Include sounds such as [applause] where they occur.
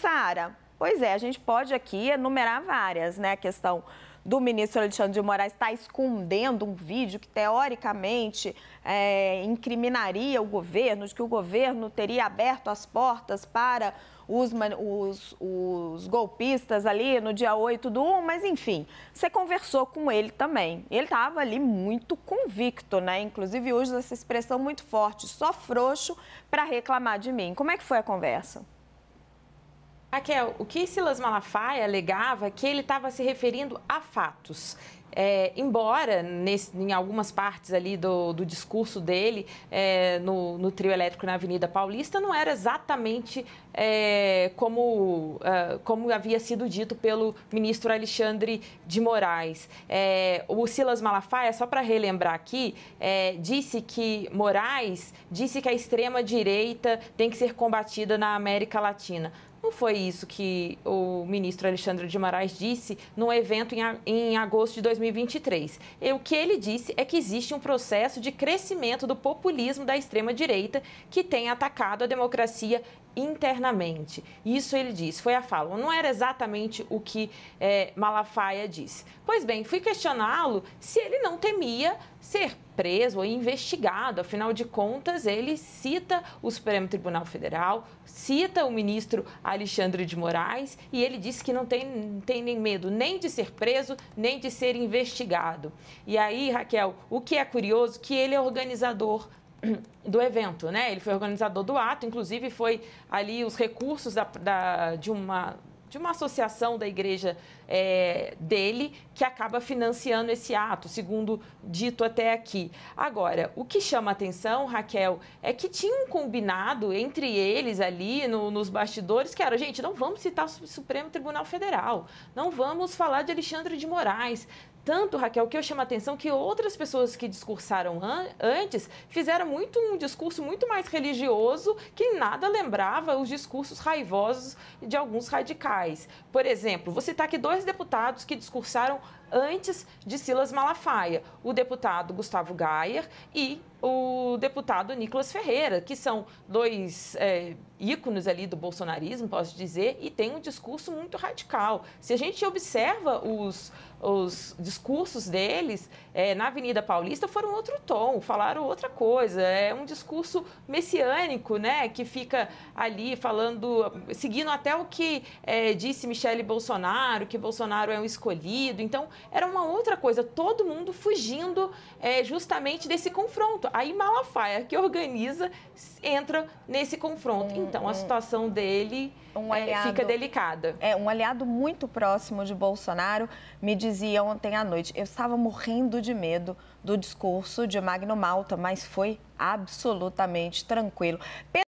Sara, pois é, a gente pode aqui enumerar várias, né? A questão do ministro Alexandre de Moraes está escondendo um vídeo que, teoricamente, é, incriminaria o governo, de que o governo teria aberto as portas para os, os, os, golpistas ali no dia 8 do 1, mas enfim, você conversou com ele também. Ele estava ali muito convicto, né? Inclusive usa essa expressão muito forte, só frouxo para reclamar de mim. Como é que foi a conversa? Raquel, o que Silas Malafaia alegava é que ele estava se referindo a fatos. É, embora nesse, em algumas partes ali do, do discurso dele é, no, no, trio elétrico na Avenida Paulista não era exatamente é, como, é, como havia sido dito pelo ministro Alexandre de Moraes. É, o Silas Malafaia, só para relembrar aqui, é, disse que Moraes disse que a extrema direita tem que ser combatida na América Latina. Não foi isso que o ministro Alexandre de Moraes disse no evento em agosto de 2023. E o que ele disse é que existe um processo de crescimento do populismo da extrema-direita que tem atacado a democracia internamente. Isso ele diz, foi a fala. Não era exatamente o que é, Malafaia disse. Pois bem, fui questioná-lo se ele não temia ser preso ou investigado. Afinal de contas, ele cita o Supremo Tribunal Federal, cita o ministro Alexandre de Moraes e ele disse que não tem, não tem nem medo nem de ser preso, nem de ser investigado. E aí, Raquel, o que é curioso é que ele é organizador [clears throat] do evento, né? Ele foi organizador do ato, inclusive foi ali os recursos da, da, de uma de uma associação da igreja é, dele que acaba financiando esse ato, segundo dito até aqui. Agora, o que chama atenção, Raquel, é que tinha um combinado entre eles ali no, nos bastidores que era, gente, não vamos citar o Supremo Tribunal Federal, não vamos falar de Alexandre de Moraes, tanto, Raquel, que eu chamo a atenção que outras pessoas que discursaram an antes fizeram muito um discurso muito mais religioso que nada lembrava os discursos raivosos de alguns radicais. Por exemplo, vou citar aqui dois deputados que discursaram antes de Silas Malafaia, o deputado Gustavo Gayer e o deputado Nicolas Ferreira, que são dois é, ícones ali do bolsonarismo, posso dizer, e tem um discurso muito radical. Se a gente observa os, os discursos deles é, na Avenida Paulista, foram outro tom, falaram outra coisa. É um discurso messiânico, né, que fica ali falando, seguindo até o que é, disse Michele Bolsonaro, que Bolsonaro é um escolhido. Então, era uma outra coisa, todo mundo fugindo é, justamente desse confronto. Aí Malafaia, que organiza, entra nesse confronto então um, a situação dele um é, aliado, fica delicada. É, um aliado muito próximo de Bolsonaro me dizia ontem à noite: eu estava morrendo de medo do discurso de Magno Malta, mas foi absolutamente tranquilo.